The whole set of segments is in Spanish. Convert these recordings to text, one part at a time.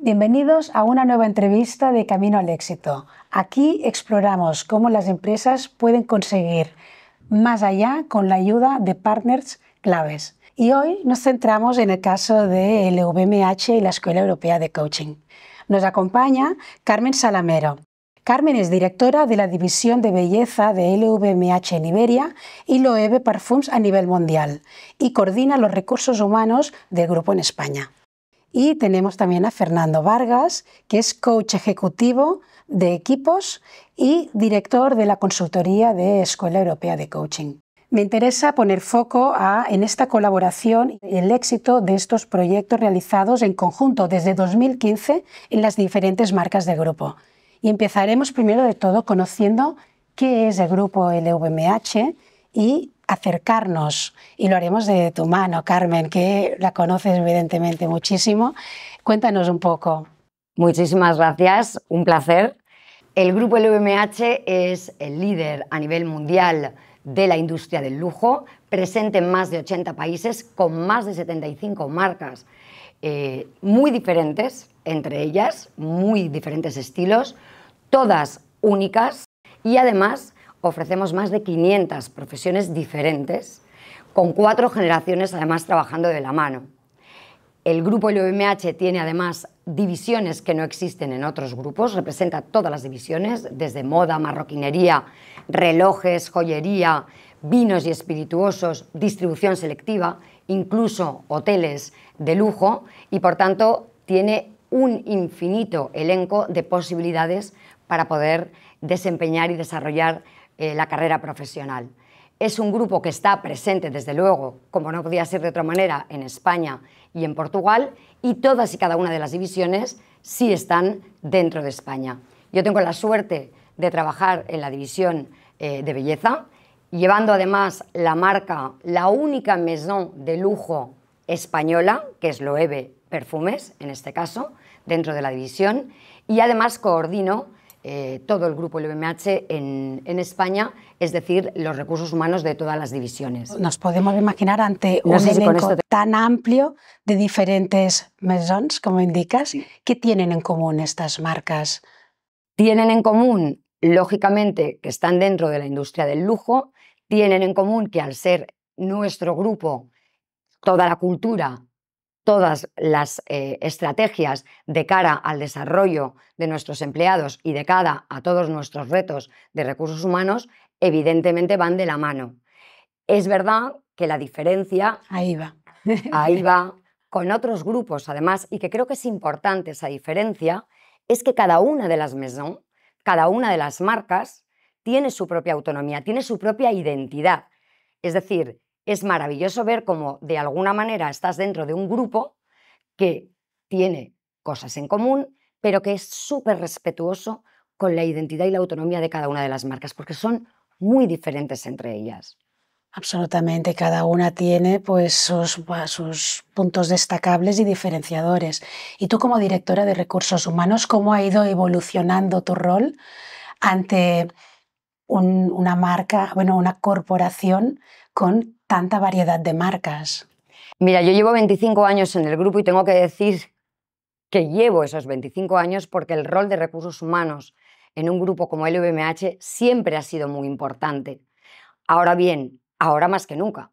Bienvenidos a una nueva entrevista de Camino al Éxito. Aquí exploramos cómo las empresas pueden conseguir más allá con la ayuda de partners claves. Y hoy nos centramos en el caso de LVMH y la Escuela Europea de Coaching. Nos acompaña Carmen Salamero. Carmen es directora de la División de Belleza de LVMH en Iberia y Loewe Parfums a nivel mundial y coordina los recursos humanos del grupo en España. Y tenemos también a Fernando Vargas, que es coach ejecutivo de equipos y director de la consultoría de Escuela Europea de Coaching. Me interesa poner foco en esta colaboración y el éxito de estos proyectos realizados en conjunto desde 2015 en las diferentes marcas del grupo. Y empezaremos primero de todo conociendo qué es el grupo LVMH y acercarnos, y lo haremos de tu mano, Carmen, que la conoces evidentemente muchísimo. Cuéntanos un poco. Muchísimas gracias, un placer. El grupo LVMH es el líder a nivel mundial de la industria del lujo, presente en más de 80 países, con más de 75 marcas eh, muy diferentes entre ellas, muy diferentes estilos, todas únicas y además ofrecemos más de 500 profesiones diferentes, con cuatro generaciones además trabajando de la mano. El grupo LVMH tiene además divisiones que no existen en otros grupos, representa todas las divisiones, desde moda, marroquinería, relojes, joyería, vinos y espirituosos, distribución selectiva, incluso hoteles de lujo y por tanto tiene un infinito elenco de posibilidades para poder desempeñar y desarrollar eh, la carrera profesional. Es un grupo que está presente, desde luego, como no podía ser de otra manera, en España y en Portugal, y todas y cada una de las divisiones sí están dentro de España. Yo tengo la suerte de trabajar en la división eh, de belleza, llevando además la marca, la única maison de lujo española, que es Loewe Perfumes, en este caso, dentro de la división, y además coordino eh, todo el grupo LVMH en, España, es decir, los recursos humanos de todas las divisiones. Nos podemos imaginar ante un elenco tan amplio de diferentes maisons, como indicas, ¿qué tienen en común estas marcas? Tienen en común, lógicamente, que están dentro de la industria del lujo, tienen en común que al ser nuestro grupo, toda la cultura todas las eh, estrategias de cara al desarrollo de nuestros empleados y de cara a todos nuestros retos de recursos humanos, evidentemente van de la mano. Es verdad que la diferencia... Ahí va. Ahí va con otros grupos, además, y que creo que es importante esa diferencia, es que cada una de las maisons, cada una de las marcas, tiene su propia autonomía, tiene su propia identidad. Es decir, es maravilloso ver cómo de alguna manera estás dentro de un grupo que tiene cosas en común, pero que es súper respetuoso con la identidad y la autonomía de cada una de las marcas, porque son muy diferentes entre ellas. Absolutamente, cada una tiene pues sus, puntos destacables y diferenciadores. Y tú como directora de recursos humanos, ¿cómo ha ido evolucionando tu rol ante una marca, bueno, una corporación con tanta variedad de marcas? Mira, yo llevo 25 años en el grupo y tengo que decir que llevo esos 25 años porque el rol de recursos humanos en un grupo como el siempre ha sido muy importante. Ahora bien, ahora más que nunca,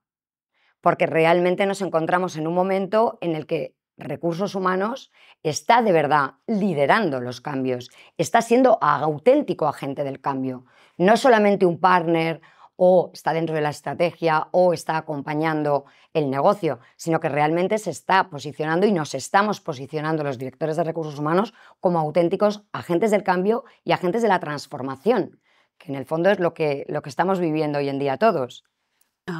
porque realmente nos encontramos en un momento en el que recursos humanos está de verdad liderando los cambios, está siendo auténtico agente del cambio, no solamente un partner o está dentro de la estrategia o está acompañando el negocio, sino que realmente se está posicionando y nos estamos posicionando los directores de recursos humanos como auténticos agentes del cambio y agentes de la transformación, que en el fondo es lo que, lo que estamos viviendo hoy en día todos.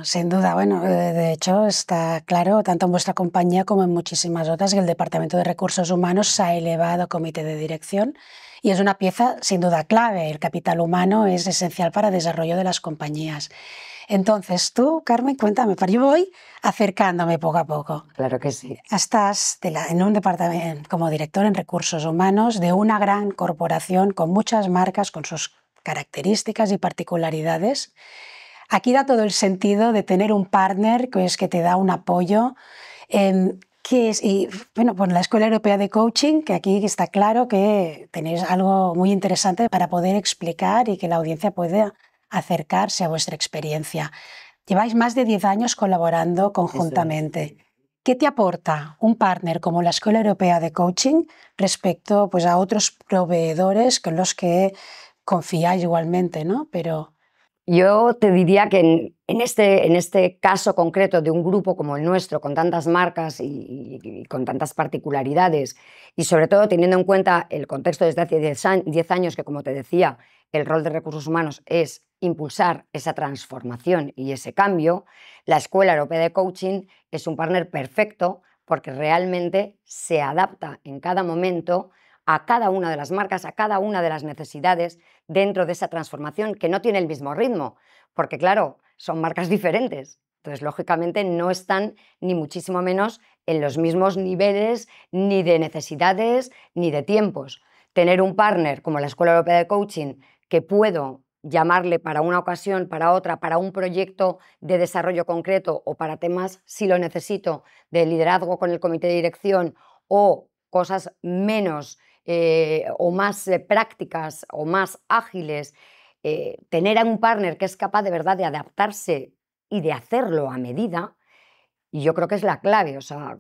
sin duda, bueno, eh, de hecho está claro, tanto en vuestra compañía como en muchísimas otras, que el Departamento de Recursos Humanos se ha elevado a comité de dirección y es una pieza sin duda clave. El capital humano es esencial para el desarrollo de las compañías. Entonces, tú, Carmen, cuéntame, para pues yo voy acercándome poco a poco. Claro que sí. Estás en un departamento como director en recursos humanos de una gran corporación con muchas marcas, con sus características y particularidades. Aquí da todo el sentido de tener un partner que es que te da un apoyo. en que es, y, bueno, pues la Escuela Europea de Coaching, que aquí está claro que tenéis algo muy interesante para poder explicar y que la audiencia pueda acercarse a vuestra experiencia. Lleváis más de 10 años colaborando conjuntamente. ¿Qué te aporta un partner como la Escuela Europea de Coaching respecto pues, a otros proveedores con los que confiáis igualmente, ¿no? Pero yo te diría que este, en, este, caso concreto de un grupo como el nuestro, con tantas marcas y, y con tantas particularidades, y sobre todo teniendo en cuenta el contexto desde hace 10 años, que como te decía, el rol de recursos humanos es impulsar esa transformación y ese cambio, la Escuela Europea de Coaching es un partner perfecto porque realmente se adapta en cada momento a cada una de las marcas, a cada una de las necesidades, dentro de esa transformación que no tiene el mismo ritmo, porque claro, son marcas diferentes. Entonces, lógicamente, no están ni muchísimo menos en los mismos niveles, ni de necesidades, ni de tiempos. Tener un partner como la Escuela Europea de Coaching que puedo llamarle para una ocasión, para otra, para un proyecto de desarrollo concreto o para temas, si lo necesito, de liderazgo con el comité de dirección o cosas menos eh, o más eh, prácticas o más ágiles, eh, tener a un partner que es capaz de verdad de adaptarse y de hacerlo a medida, y yo creo que es la clave. O sea,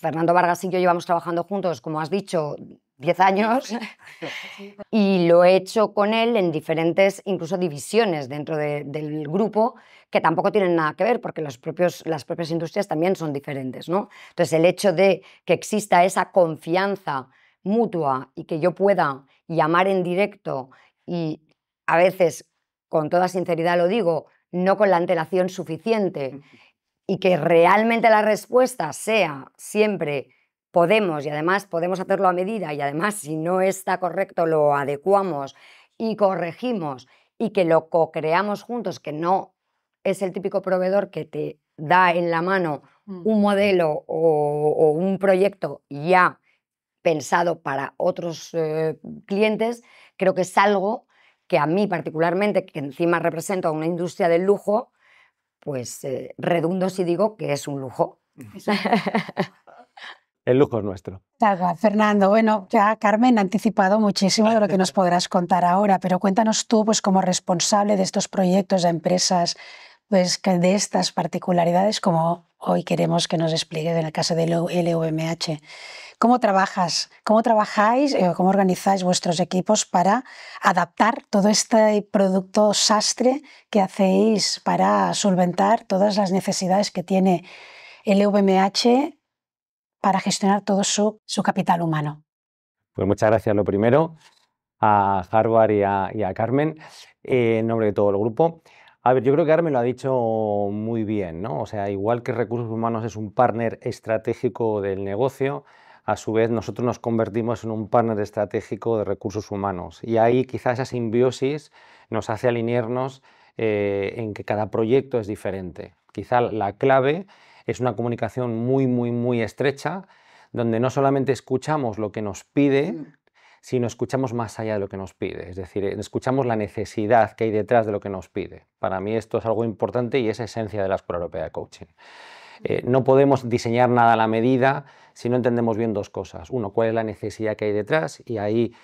Fernando Vargas y yo llevamos trabajando juntos, como has dicho, 10 años, y lo he hecho con él en diferentes, incluso divisiones dentro del grupo, que tampoco tienen nada que ver, porque propios, las propias industrias también son diferentes. ¿no? Entonces, el hecho de que exista esa confianza mutua y que yo pueda llamar en directo y a veces, con toda sinceridad lo digo, no con la antelación suficiente y que realmente la respuesta sea siempre podemos y además podemos hacerlo a medida y además si no está correcto lo adecuamos y corregimos y que lo co-creamos juntos, que no es el típico proveedor que te da en la mano mm. un modelo o, o un proyecto ya pensado para otros eh, clientes, creo que es algo que a mí particularmente, que encima represento a una industria del lujo, pues eh, redundo si digo que es un lujo. El lujo es nuestro. Fernando, bueno, ya Carmen ha anticipado muchísimo de lo que nos podrás contar ahora, pero cuéntanos tú, pues como responsable de estos proyectos de empresas, pues de estas particularidades, como hoy queremos que nos expliques, en el caso del LVMH. ¿Cómo trabajas? ¿Cómo trabajáis eh, cómo organizáis vuestros equipos para adaptar todo este producto sastre que hacéis para solventar todas las necesidades que tiene el LVMH para gestionar todo su, capital humano? Pues muchas gracias, lo primero, a Harvard y a, Carmen, eh, en nombre de todo el grupo. A ver, yo creo que Arme lo ha dicho muy bien, ¿no? O sea, igual que recursos humanos es un partner estratégico del negocio, a su vez nosotros nos convertimos en un partner estratégico de recursos humanos. Y ahí quizás esa simbiosis nos hace alinearnos eh, en que cada proyecto es diferente. Quizá la clave es una comunicación muy, muy, muy estrecha, donde no solamente escuchamos lo que nos pide si no escuchamos más allá de lo que nos pide, es decir, eh, escuchamos la necesidad que hay detrás de lo que nos pide. Para mí esto es algo importante y es esencia de la Escuela Europea de Coaching. Eh, no podemos diseñar nada a la medida si no entendemos bien dos cosas. Uno, cuál es la necesidad que hay detrás y ahí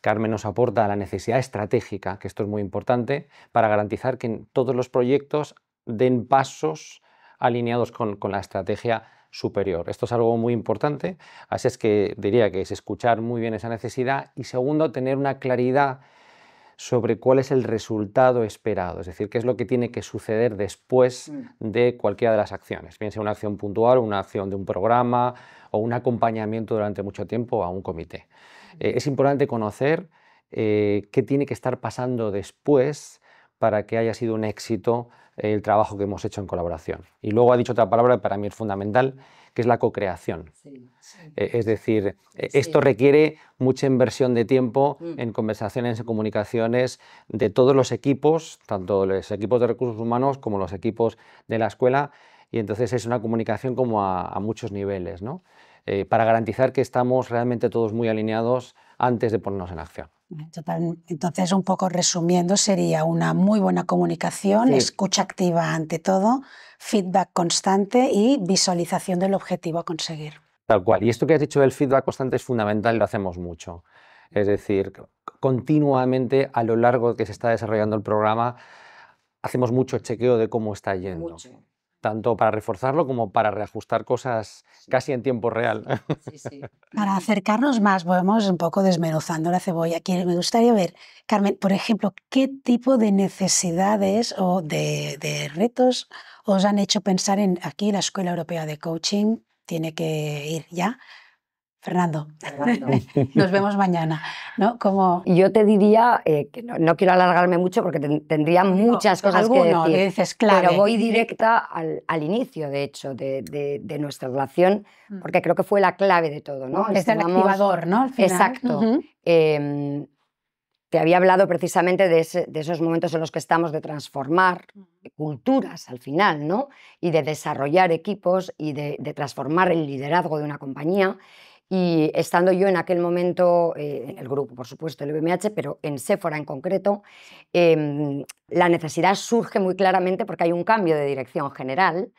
Carmen nos aporta la necesidad estratégica, que esto es muy importante, para garantizar que todos los proyectos den pasos alineados con la estrategia superior. Esto es algo muy importante, así es que diría que es escuchar muy bien esa necesidad y segundo, tener una claridad sobre cuál es el resultado esperado, es decir, qué es lo que tiene que suceder después mm. de cualquiera de las acciones, bien sea una acción puntual, una acción de un programa o un acompañamiento durante mucho tiempo a un comité. Eh, es importante conocer eh, qué tiene que estar pasando después para que haya sido un éxito el trabajo que hemos hecho en colaboración. Y luego ha dicho otra palabra que para mí es fundamental, que es la co-creación. Eh, es decir, eh, esto requiere mucha inversión de tiempo mm. en conversaciones, y comunicaciones de todos los equipos, tanto los equipos de recursos humanos como los equipos de la escuela, y entonces es una comunicación como a, muchos niveles, ¿no? Eh, para garantizar que estamos realmente todos muy alineados antes de ponernos en acción. Entonces, un poco resumiendo, sería una muy buena comunicación, escucha activa ante todo, feedback constante y visualización del objetivo a conseguir. Tal cual. Y esto que has dicho del feedback constante es fundamental, lo hacemos mucho. Es decir, continuamente a lo largo de que se está desarrollando el programa, hacemos mucho chequeo de cómo está yendo tanto para reforzarlo como para reajustar cosas casi en tiempo real. Para acercarnos más, vamos un poco desmenuzando la cebolla. me gustaría ver, Carmen, por ejemplo, qué tipo de necesidades o de retos os han hecho pensar en aquí la Escuela Europea de Coaching tiene que ir ya Fernando, nos vemos mañana. ¿no? Como... Yo te diría, eh, que no, quiero alargarme mucho porque tendría muchas cosas que decir, pero voy directa al, inicio, de hecho, de, nuestra relación, mm. porque creo que fue la clave de todo. ¿no? Es el activador, ¿no? Al final. Exacto. Em, te había hablado precisamente de, esos momentos en los que estamos de transformar culturas al final, ¿no? Y de desarrollar equipos y de transformar el liderazgo de una compañía. Y estando yo en aquel momento, eh, en el grupo, por supuesto, el VMH, pero en Sephora en concreto, em, la necesidad surge muy claramente porque hay un cambio de dirección general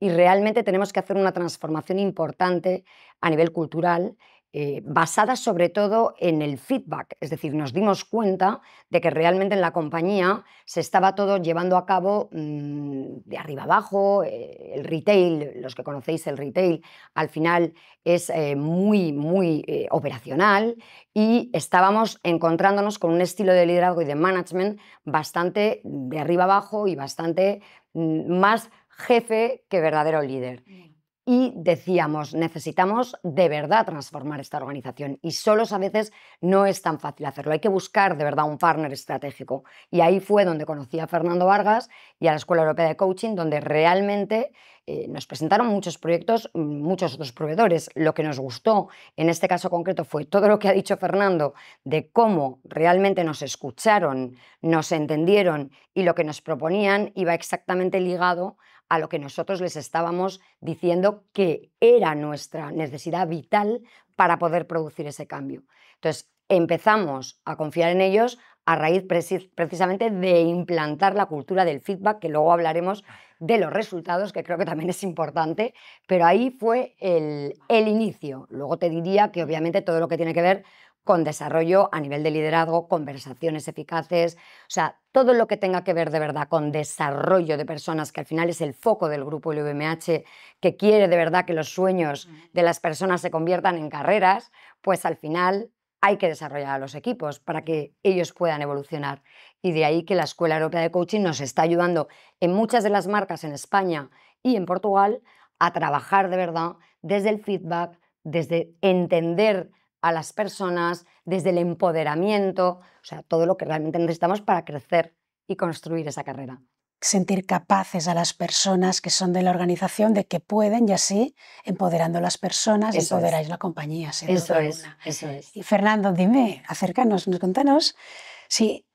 y realmente tenemos que hacer una transformación importante a nivel cultural eh, basada sobre todo en el feedback, es decir, nos dimos cuenta de que realmente en la compañía se estaba todo llevando a cabo mm, de arriba abajo, eh, el retail, los que conocéis el retail, al final es eh, muy, muy operacional y estábamos encontrándonos con un estilo de liderazgo y de management bastante de arriba abajo y bastante mm, más jefe que verdadero líder. Mm y decíamos, necesitamos de verdad transformar esta organización y solos a veces no es tan fácil hacerlo. Hay que buscar de verdad un partner estratégico. Y ahí fue donde conocí a Fernando Vargas y a la Escuela Europea de Coaching, donde realmente eh, nos presentaron muchos proyectos, mm, muchos otros proveedores. Lo que nos gustó en este caso concreto fue todo lo que ha dicho Fernando de cómo realmente nos escucharon, nos entendieron y lo que nos proponían iba exactamente ligado a lo que nosotros les estábamos diciendo que era nuestra necesidad vital para poder producir ese cambio. Entonces, empezamos a confiar en ellos a raíz precisamente de implantar la cultura del feedback, que luego hablaremos de los resultados, que creo que también es importante, pero ahí fue el, el inicio. Luego te diría que obviamente todo lo que tiene que ver con desarrollo a nivel de liderazgo, conversaciones eficaces, o sea, todo lo que tenga que ver de verdad con desarrollo de personas, que al final es el foco del grupo LVMH, que quiere de verdad que los sueños de las personas se conviertan en carreras, pues al final hay que desarrollar a los equipos para que ellos puedan evolucionar. Y de ahí que la Escuela Europea de Coaching nos está ayudando en muchas de las marcas en España y en Portugal a trabajar de verdad desde el feedback, desde entender a las personas, desde el empoderamiento, o sea, todo lo que realmente necesitamos para crecer y construir esa carrera. Sentir capaces a las personas que son de la organización de que pueden y así, empoderando a las personas, empoderáis la compañía. eso es, eso es. Y Fernando, dime, acércanos, nos contanos si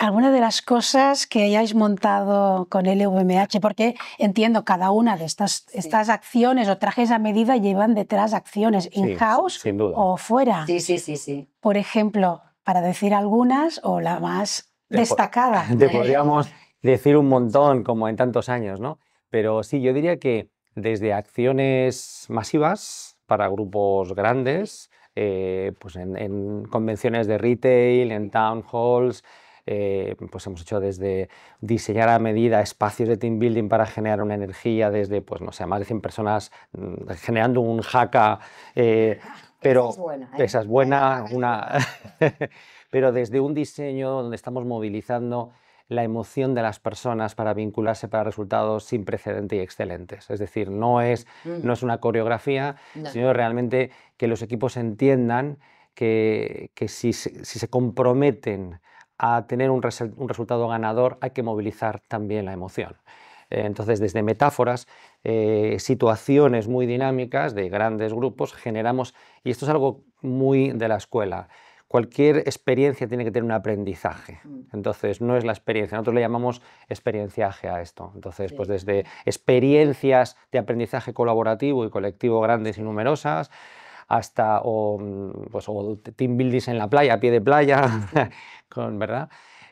alguna de las cosas que hayáis montado con LVMH, porque entiendo cada una de estas, estas acciones o trajes a medida llevan detrás acciones in-house o fuera. Sí, sí, sí, sí. Por ejemplo, para decir algunas o la más destacada. Te podríamos decir un montón, como en tantos años, ¿no? Pero sí, yo diría que desde acciones masivas para grupos grandes, eh, pues en, en convenciones de retail, en town halls, eh, pues hemos hecho desde diseñar a medida espacios de team building para generar una energía, desde, pues no sé, más de 100 personas mm, generando un jaca, eh, pero... Esa es buena. ¿eh? es buena una... pero desde un diseño donde estamos movilizando la emoción de las personas para vincularse para resultados sin precedente y excelentes. Es decir, no es, mm. no es una coreografía, sino realmente que los equipos entiendan que, si, si, se comprometen a tener un, resultado ganador hay que movilizar también la emoción. Eh, entonces, desde metáforas, eh, situaciones muy dinámicas de grandes grupos, generamos, y esto es algo muy de la escuela, cualquier experiencia tiene que tener un aprendizaje. Mm. Entonces, no es la experiencia, nosotros le llamamos experienciaje a esto. Entonces, pues desde experiencias de aprendizaje colaborativo y colectivo grandes y numerosas, hasta o, mm, pues, o team buildings en la playa, a pie de playa, con, ¿verdad?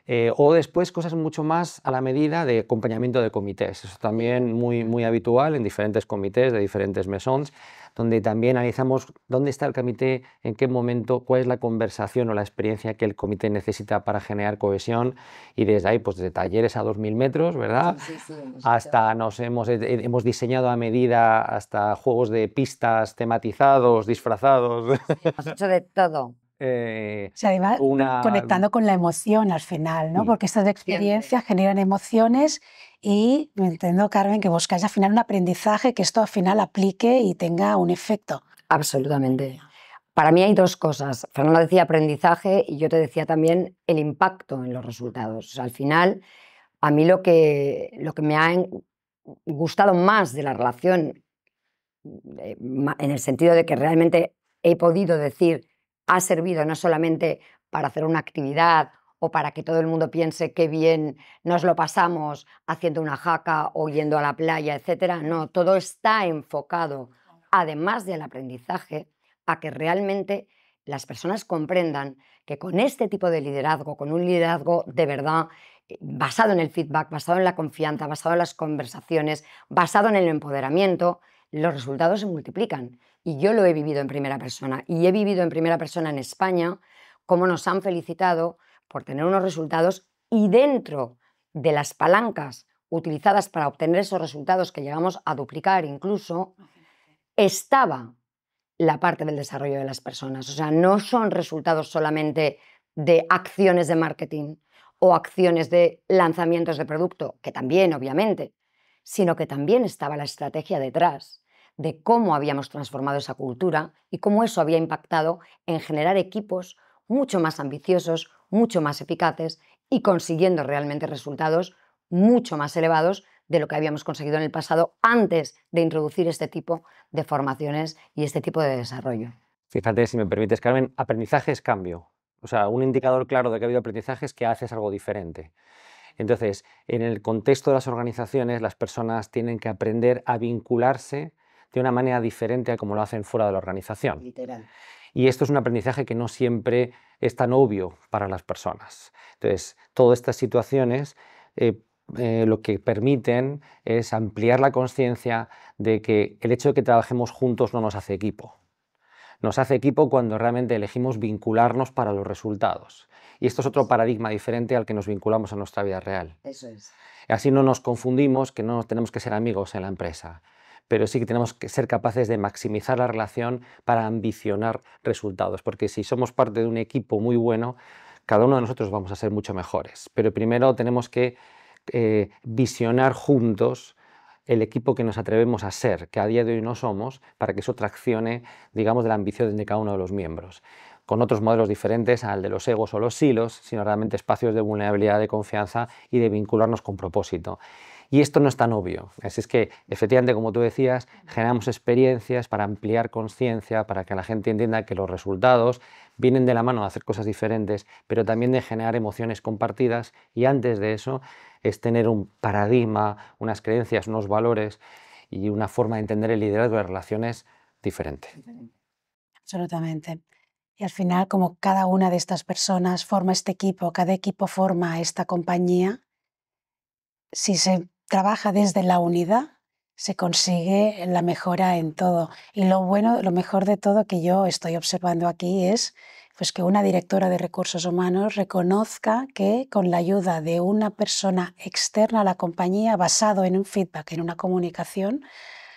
Eh, o después cosas mucho más a la medida de acompañamiento de comités. Eso también muy, muy habitual en diferentes comités de diferentes mesones donde también analizamos dónde está el comité, en qué momento, cuál es la conversación o la experiencia que el comité necesita para generar cohesión y desde ahí, pues de talleres a 2.000 metros, ¿verdad? hasta nos hemos, eh, eh, hemos diseñado a medida, hasta juegos de pistas tematizados, disfrazados. hemos hecho de todo. Eh, sea, conectando con la emoción al final, ¿no? Porque estas experiencias generan emociones y me entiendo, Carmen, que buscáis al final un aprendizaje que esto al final aplique y tenga un efecto. Absolutamente. Para mí hay dos cosas. Fernando decía aprendizaje y yo te decía también el impacto en los resultados. al final, a mí lo que, lo que me ha gustado más de la relación, eh, en el sentido de que realmente he podido decir ha servido no solamente para hacer una actividad o para que todo el mundo piense qué bien nos lo pasamos haciendo una jaca o yendo a la playa, etcétera. No, todo está enfocado, además del aprendizaje, a que realmente las personas comprendan que con este tipo de liderazgo, con un liderazgo de verdad eh, basado en el feedback, basado en la confianza, basado en las conversaciones, basado en el empoderamiento, los resultados se multiplican y yo lo he vivido en primera persona. Y he vivido en primera persona en España cómo nos han felicitado por tener unos resultados y dentro de las palancas utilizadas para obtener esos resultados que llegamos a duplicar incluso, estaba la parte del desarrollo de las personas. O sea, no son resultados solamente de acciones de marketing o acciones de lanzamientos de producto, que también, obviamente, sino que también estaba la estrategia detrás de cómo habíamos transformado esa cultura y cómo eso había impactado en generar equipos mucho más ambiciosos, mucho más eficaces y consiguiendo realmente resultados mucho más elevados de lo que habíamos conseguido en el pasado antes de introducir este tipo de formaciones y este tipo de desarrollo. Fíjate, si me permites, Carmen, aprendizaje es cambio. O sea, un indicador claro de que ha habido aprendizaje es que haces algo diferente. Entonces, en el contexto de las organizaciones, las personas tienen que aprender a vincularse de una manera diferente a como lo hacen fuera de la organización. Y esto es un aprendizaje que no siempre es tan obvio para las personas. Entonces, todas estas situaciones eh, eh, lo que permiten es ampliar la conciencia de que el hecho de que trabajemos juntos no nos hace equipo. Nos hace equipo cuando realmente elegimos vincularnos para los resultados. Y esto es otro paradigma diferente al que nos vinculamos a nuestra vida real. Así no nos confundimos que no tenemos que ser amigos en la empresa pero sí que tenemos que ser capaces de maximizar la relación para ambicionar resultados, porque si somos parte de un equipo muy bueno, cada uno de nosotros vamos a ser mucho mejores, pero primero tenemos que eh, visionar juntos el equipo que nos atrevemos a ser, que a día de hoy no somos, para que eso traccione, digamos, de la ambición de cada uno de los miembros con otros modelos diferentes al de los egos o los silos, sino realmente espacios de vulnerabilidad, de confianza y de vincularnos con propósito. Y esto no es tan obvio. Así es que, efectivamente, como tú decías, generamos experiencias para ampliar conciencia, para que la gente entienda que los resultados vienen de la mano de hacer cosas diferentes, pero también de generar emociones compartidas. Y antes de eso, es tener un paradigma, unas creencias, unos valores y una forma de entender el liderazgo de relaciones diferente. Absolutamente. Y al final, como cada una de estas personas forma este equipo, cada equipo forma esta compañía, si se trabaja desde la unidad, se consigue la mejora en todo. Y lo bueno, lo mejor de todo que yo estoy observando aquí es pues que una directora de recursos humanos reconozca que con la ayuda de una persona externa a la compañía, basado en un feedback, en una comunicación,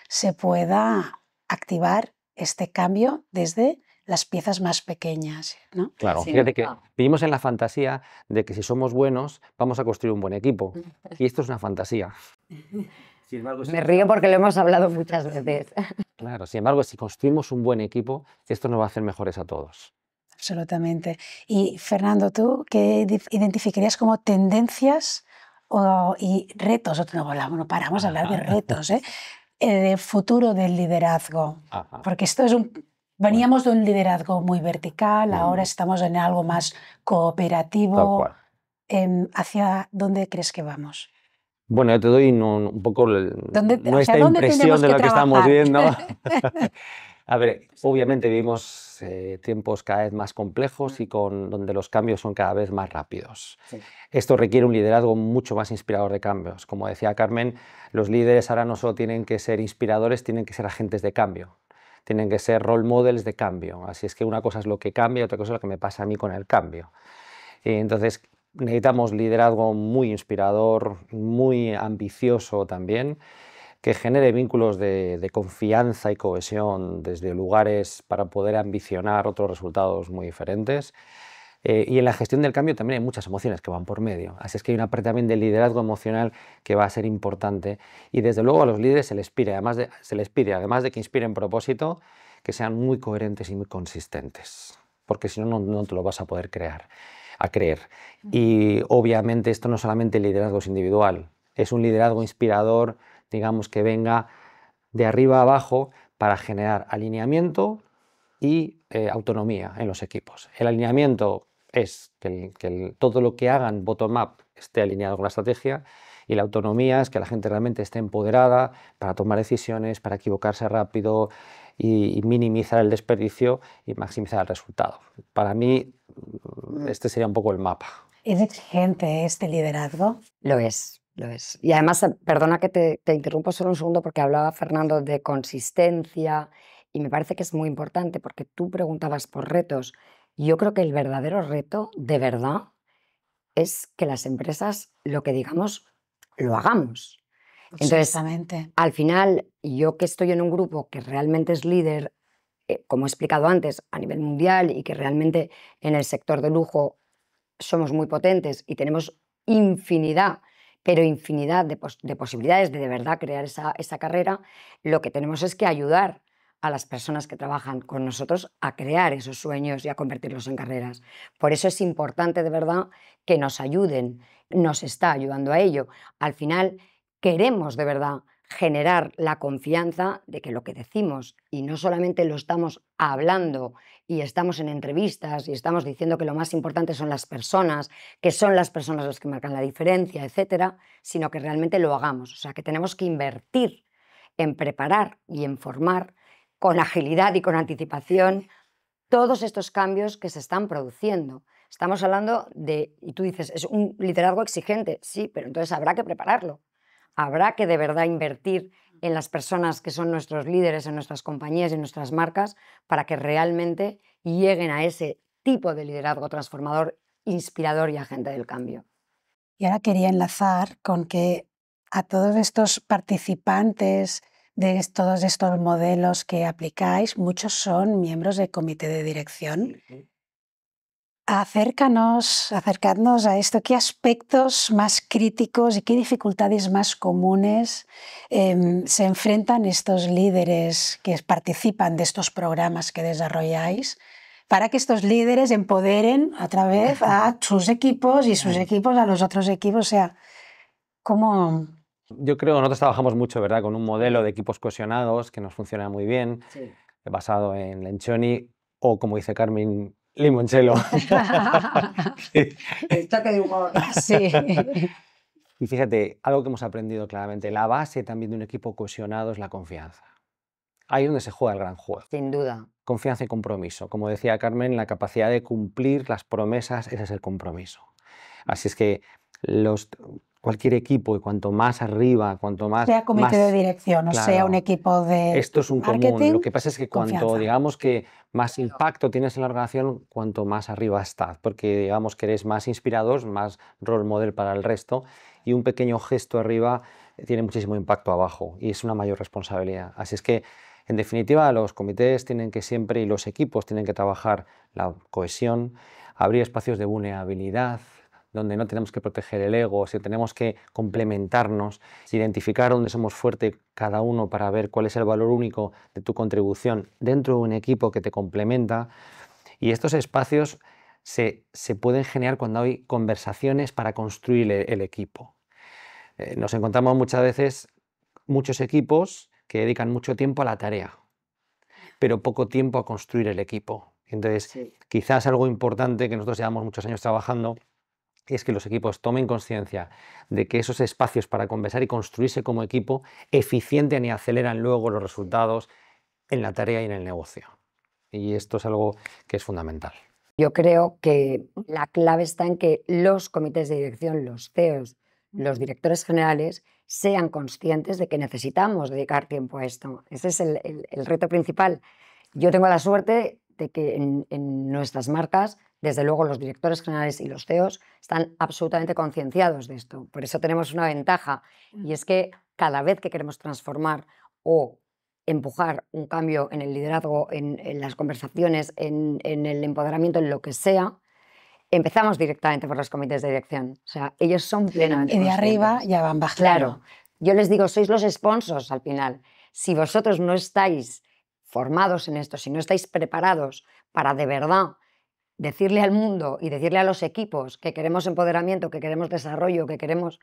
se pueda activar este cambio desde las piezas más pequeñas. ¿no? Claro, fíjate que ah. vivimos en la fantasía de que si somos buenos vamos a construir un buen equipo. Y esto es una fantasía. Me río porque lo hemos hablado muchas veces. Claro, sin embargo, si construimos un buen equipo, esto nos va a hacer mejores a todos. Absolutamente. Y Fernando, ¿tú qué identificarías como tendencias o, y retos? No, paramos a hablar de retos, ¿eh? El eh, futuro del liderazgo, porque esto es un Veníamos de un liderazgo muy vertical, ahora estamos en algo más cooperativo. Em, ¿Hacia dónde crees que vamos? Bueno, yo te doy un, poco nuestra impresión de lo que, estamos viendo. A ver, obviamente vivimos eh, tiempos cada vez más complejos y con, donde los cambios son cada vez más rápidos. Esto requiere un liderazgo mucho más inspirador de cambios. Como decía Carmen, los líderes ahora no solo tienen que ser inspiradores, tienen que ser agentes de cambio tienen que ser role models de cambio. Así es que una cosa es lo que cambia, y otra cosa es lo que me pasa a mí con el cambio. Eh, entonces necesitamos liderazgo muy inspirador, muy ambicioso también, que genere vínculos de confianza y cohesión desde lugares para poder ambicionar otros resultados muy diferentes. Eh, y en la gestión del cambio también hay muchas emociones que van por medio. Así es que hay una parte también del liderazgo emocional que va a ser importante. Y desde luego a los líderes se les pide, además de, se les pide, además de que inspiren propósito, que sean muy coherentes y muy consistentes. Porque si no, no te lo vas a poder crear, a creer. Y obviamente esto no solamente el liderazgo es individual, es un liderazgo inspirador, digamos, que venga de arriba a abajo para generar alineamiento y eh, autonomía en los equipos. El alineamiento es que, todo lo que hagan bottom-up esté alineado con la estrategia y la autonomía es que la gente realmente esté empoderada para tomar decisiones, para equivocarse rápido y, minimizar el desperdicio y maximizar el resultado. Para mí, mm. este sería un poco el mapa. ¿Es exigente este liderazgo? Lo es, lo es. Y además, perdona que te, te interrumpo solo un segundo porque hablaba Fernando de consistencia y me parece que es muy importante porque tú preguntabas por retos. Yo creo que el verdadero reto, de verdad, es que las empresas lo que digamos, lo hagamos. Entonces, al final, yo que estoy en un grupo que realmente es líder, eh, como he explicado antes, a nivel mundial y que realmente en el sector de lujo somos muy potentes y tenemos infinidad, pero infinidad de, posibilidades de de verdad crear esa carrera, lo que tenemos es que ayudar a las personas que trabajan con nosotros a crear esos sueños y a convertirlos en carreras. Por eso es importante de verdad que nos ayuden, nos está ayudando a ello. Al final queremos de verdad generar la confianza de que lo que decimos, y no solamente lo estamos hablando y estamos en entrevistas y estamos diciendo que lo más importante son las personas, que son las personas las que marcan la diferencia, etcétera, sino que realmente lo hagamos. O sea, que tenemos que invertir en preparar y en formar con agilidad y con anticipación todos estos cambios que se están produciendo. Estamos hablando de, y tú dices, es un liderazgo exigente, sí, pero entonces habrá que prepararlo. Habrá que de verdad invertir en las personas que son nuestros líderes, en nuestras compañías y en nuestras marcas, para que realmente lleguen a ese tipo de liderazgo transformador, inspirador y agente del cambio. Y ahora quería enlazar con que a todos estos participantes de todos estos modelos que aplicáis, muchos son miembros del comité de dirección. Acércanos, acercadnos a esto. ¿Qué aspectos más críticos y qué dificultades más comunes em, se enfrentan estos líderes que participan de estos programas que desarrolláis para que estos líderes empoderen a través a sus equipos y sus equipos a los otros equipos? O sea, ¿cómo, yo creo que nosotros trabajamos mucho, ¿verdad? Con un modelo de equipos cohesionados que nos funciona muy bien, basado en Lenchoni, o, como dice Carmen, Limonchelo. El toque de humor. Sí. Y fíjate, algo que hemos aprendido claramente, la base también de un equipo cohesionado es la confianza. Ahí es donde se juega el gran juego. Sin duda. Confianza y compromiso. Como decía Carmen, la capacidad de cumplir las promesas, ese es el compromiso. Así es que los cualquier equipo y cuanto más arriba, cuanto más... Sea comité de dirección, o sea un equipo de... Esto es un común. Lo que pasa es que cuanto, digamos que más impacto tienes en la organización, cuanto más arriba estás, porque digamos que eres más inspirados más role model para el resto y un pequeño gesto arriba tiene muchísimo impacto abajo y es una mayor responsabilidad. Así es que, en definitiva, los comités tienen que siempre y los equipos tienen que trabajar la cohesión, abrir espacios de vulnerabilidad, donde no tenemos que proteger el ego, si tenemos que complementarnos, identificar dónde somos fuertes cada uno para ver cuál es el valor único de tu contribución dentro de un equipo que te complementa. Y estos espacios se, pueden generar cuando hay conversaciones para construir el, equipo. Eh, nos encontramos muchas veces muchos equipos que dedican mucho tiempo a la tarea, pero poco tiempo a construir el equipo. Entonces, quizás algo importante que nosotros llevamos muchos años trabajando es que los equipos tomen conciencia de que esos espacios para conversar y construirse como equipo eficienten y aceleran luego los resultados en la tarea y en el negocio. Y esto es algo que es fundamental. Yo creo que la clave está en que los comités de dirección, los CEOs, los directores generales sean conscientes de que necesitamos dedicar tiempo a esto. Ese es el, reto principal. Yo tengo la suerte de que en nuestras marcas desde luego, los directores generales y los CEOs están absolutamente concienciados de esto. Por eso tenemos una ventaja y es que cada vez que queremos transformar o empujar un cambio en el liderazgo, en, las conversaciones, en, en, el empoderamiento, en lo que sea, empezamos directamente por los comités de dirección. O sea, ellos son plenamente. Y de arriba ya van bajando. Claro. Yo les digo, sois los sponsors al final. Si vosotros no estáis formados en esto, si no estáis preparados para de verdad decirle al mundo y decirle a los equipos que queremos empoderamiento, que queremos desarrollo, que queremos,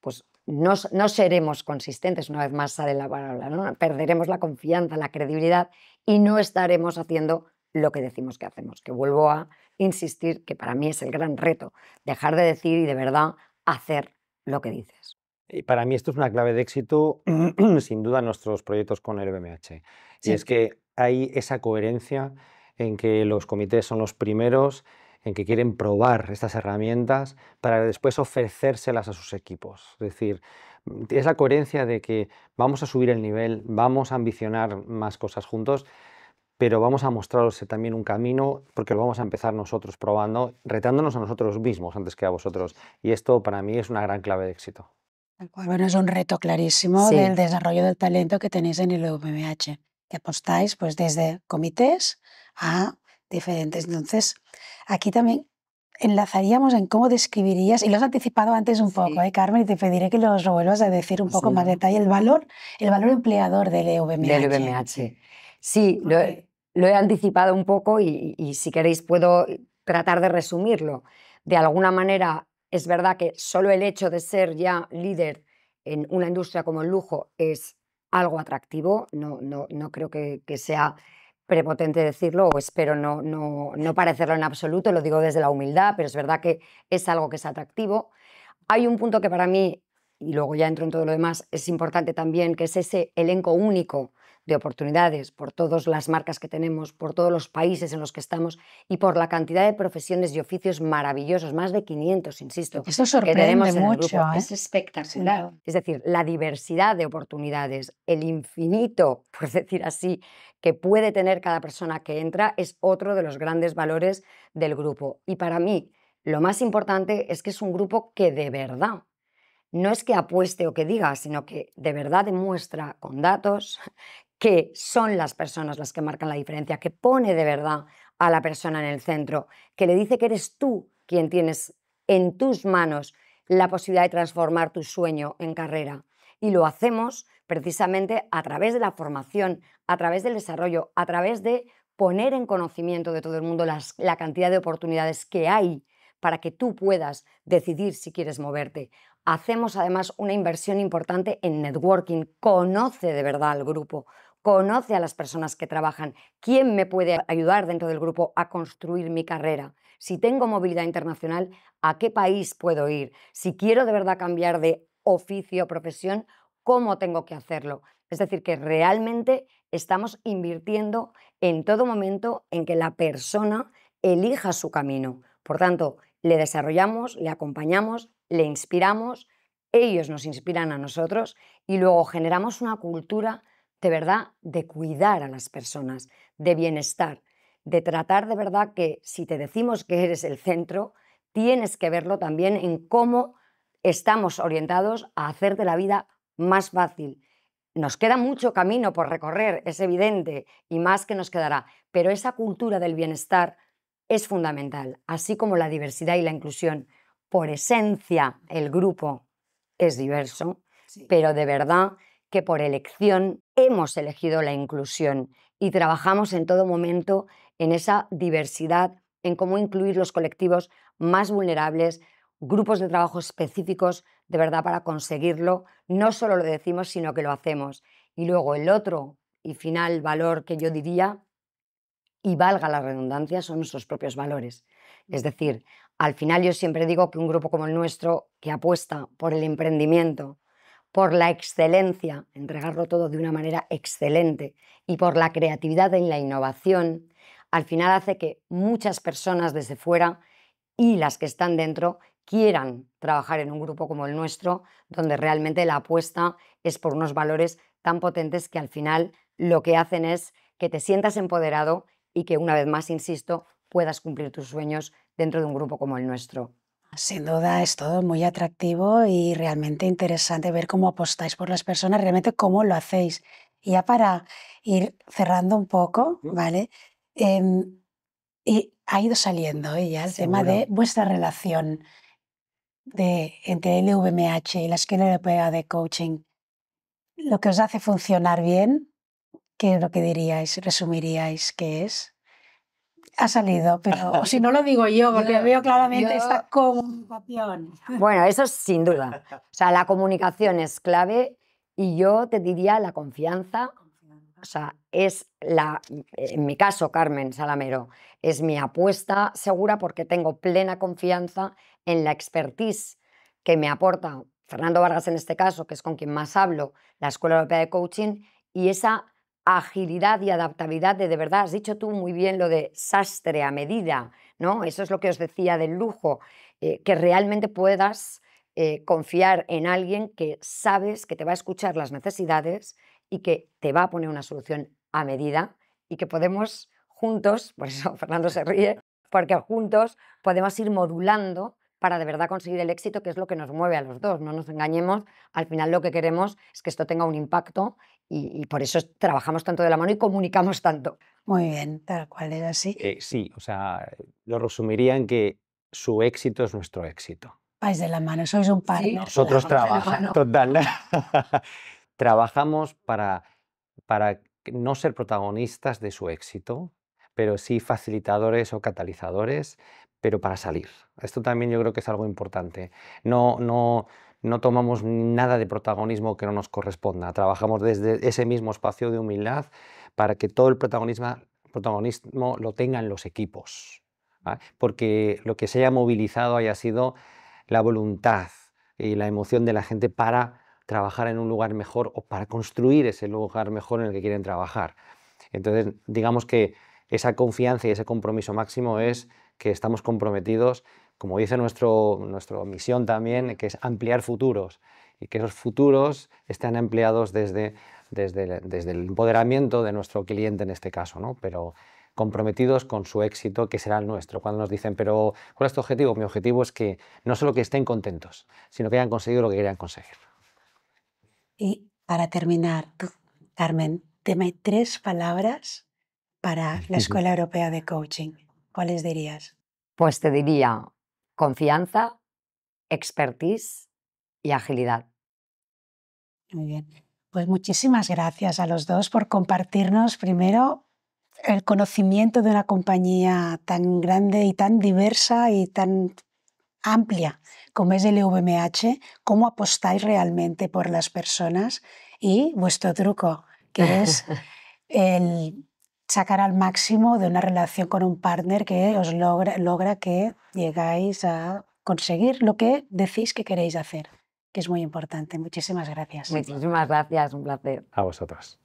pues no, seremos consistentes, una vez más sale la palabra, ¿no? perderemos la confianza, la credibilidad y no estaremos haciendo lo que decimos que hacemos, que vuelvo a insistir que para mí es el gran reto, dejar de decir y de verdad hacer lo que dices. Y para mí esto es una clave de éxito, sin duda, en nuestros proyectos con el BMH. Y es que hay esa coherencia en que los comités son los primeros en que quieren probar estas herramientas para después ofrecérselas a sus equipos. Es decir, es la coherencia de que vamos a subir el nivel, vamos a ambicionar más cosas juntos, pero vamos a mostraros también un camino porque lo vamos a empezar nosotros probando, retándonos a nosotros mismos antes que a vosotros. Y esto para mí es una gran clave de éxito. Bueno, es un reto clarísimo del desarrollo del talento que tenéis en el UPMH que apostáis pues desde comités a diferentes. Entonces, aquí también enlazaríamos en cómo describirías, y lo has anticipado antes un poco, ¿eh, Carmen, y te pediré que los vuelvas a decir un poco más detalle, el valor, el valor empleador del EVMH. E e sí, lo, he anticipado un poco y, y si queréis puedo tratar de resumirlo. De alguna manera, es verdad que solo el hecho de ser ya líder en una industria como el lujo es algo atractivo. No, no, creo que, sea prepotente decirlo, o espero no, no, no parecerlo en absoluto, lo digo desde la humildad, pero es verdad que es algo que es atractivo. Hay un punto que para mí, y luego ya entro en todo lo demás, es importante también, que es ese elenco único de oportunidades, por todas las marcas que tenemos, por todos los países en los que estamos y por la cantidad de profesiones y oficios maravillosos, más de 500, insisto, Eso sorprende que tenemos en mucho, el grupo. ¿eh? Es espectacular. Es decir, la diversidad de oportunidades, el infinito, por decir así, que puede tener cada persona que entra es otro de los grandes valores del grupo. Y para mí, lo más importante es que es un grupo que de verdad no es que apueste o que diga, sino que de verdad demuestra con datos que son las personas las que marcan la diferencia, que pone de verdad a la persona en el centro, que le dice que eres tú quien tienes en tus manos la posibilidad de transformar tu sueño en carrera. Y lo hacemos precisamente a través de la formación, a través del desarrollo, a través de poner en conocimiento de todo el mundo la cantidad de oportunidades que hay para que tú puedas decidir si quieres moverte. Hacemos además una inversión importante en networking. Conoce de verdad al grupo, conoce a las personas que trabajan, quién me puede ayudar dentro del grupo a construir mi carrera. Si tengo movilidad internacional, ¿a qué país puedo ir? Si quiero de verdad cambiar de oficio o profesión, ¿cómo tengo que hacerlo? Es decir, que realmente estamos invirtiendo en todo momento en que la persona elija su camino. Por tanto, le desarrollamos, le acompañamos, le inspiramos, ellos nos inspiran a nosotros y luego generamos una cultura de verdad de cuidar a las personas, de bienestar, de tratar de verdad que si te decimos que eres el centro, tienes que verlo también en cómo estamos orientados a hacerte la vida más fácil. Nos queda mucho camino por recorrer, es evidente, y más que nos quedará, pero esa cultura del bienestar es fundamental, así como la diversidad y la inclusión. Por esencia, el grupo es diverso, pero de verdad que por elección hemos elegido la inclusión y trabajamos en todo momento en esa diversidad, en cómo incluir los colectivos más vulnerables, grupos de trabajo específicos, de verdad para conseguirlo. No solo lo decimos, sino que lo hacemos. Y luego el otro y final valor que yo diría, y valga la redundancia, son nuestros propios valores. Es decir, al final yo siempre digo que un grupo como el nuestro, que apuesta por el emprendimiento, por la excelencia, entregarlo todo de una manera excelente, y por la creatividad en la innovación, al final hace que muchas personas desde fuera y las que están dentro quieran trabajar en un grupo como el nuestro, donde realmente la apuesta es por unos valores tan potentes que al final lo que hacen es que te sientas empoderado y que una vez más, insisto, puedas cumplir tus sueños dentro de un grupo como el nuestro. Sin duda es todo muy atractivo y realmente interesante ver cómo apostáis por las personas, realmente cómo lo hacéis. Y ya para ir cerrando un poco, ¿vale? Em, y ha ido saliendo ¿eh? ya el tema de vuestra relación de, entre LVMH y la Escuela Europea de Coaching. Lo que os hace funcionar bien, ¿qué es lo que diríais, resumiríais qué es? Ha salido, pero si no lo digo yo, porque veo claramente esta comunicación. Bueno, eso es sin duda. O sea, la comunicación es clave y yo te diría la confianza. O sea, es la, en mi caso, Carmen Salamero, es mi apuesta segura porque tengo plena confianza en la expertise que me aporta Fernando Vargas en este caso, que es con quien más hablo, la Escuela Europea de Coaching, y esa agilidad y adaptabilidad de de verdad. Has dicho tú muy bien lo de sastre a medida, ¿no? Eso es lo que os decía del lujo, eh, que realmente puedas eh, confiar en alguien que sabes que te va a escuchar las necesidades y que te va a poner una solución a medida y que podemos juntos, por eso Fernando se ríe, porque juntos podemos ir modulando para de verdad conseguir el éxito, que es lo que nos mueve a los dos. No nos engañemos, al final lo que queremos es que esto tenga un impacto y, por eso trabajamos tanto de la mano y comunicamos tanto. Muy bien, tal cual es así. Eh, sí, o sea, lo resumiría en que su éxito es nuestro éxito. Vais de la mano, sois un par. nosotros trabajamos, total. trabajamos para, para no ser protagonistas de su éxito, pero sí facilitadores o catalizadores, pero para salir. Esto también yo creo que es algo importante. No, no, no tomamos nada de protagonismo que no nos corresponda. Trabajamos desde ese mismo espacio de humildad para que todo el protagonismo, lo tengan los equipos. Porque lo que se haya movilizado haya sido la voluntad y la emoción de la gente para trabajar en un lugar mejor o para construir ese lugar mejor en el que quieren trabajar. Entonces, digamos que esa confianza y ese compromiso máximo es que estamos comprometidos como dice nuestro, nuestra misión también, que es ampliar futuros y que esos futuros estén empleados desde, desde, desde el empoderamiento de nuestro cliente en este caso, ¿no? pero comprometidos con su éxito, que será el nuestro. Cuando nos dicen, pero ¿cuál es tu objetivo? Mi objetivo es que no solo que estén contentos, sino que hayan conseguido lo que querían conseguir. Y para terminar, tú, Carmen, teme tres palabras para la Escuela Europea de Coaching. ¿Cuáles dirías? Pues te diría confianza, expertise y agilidad. Muy bien. Pues muchísimas gracias a los dos por compartirnos primero el conocimiento de una compañía tan grande y tan diversa y tan amplia como es el VMH, cómo apostáis realmente por las personas y vuestro truco, que es el sacar al máximo de una relación con un partner que os logra, logra que llegáis a conseguir lo que decís que queréis hacer, que es muy importante. Muchísimas gracias. Muchísimas gracias, un placer. A vosotros.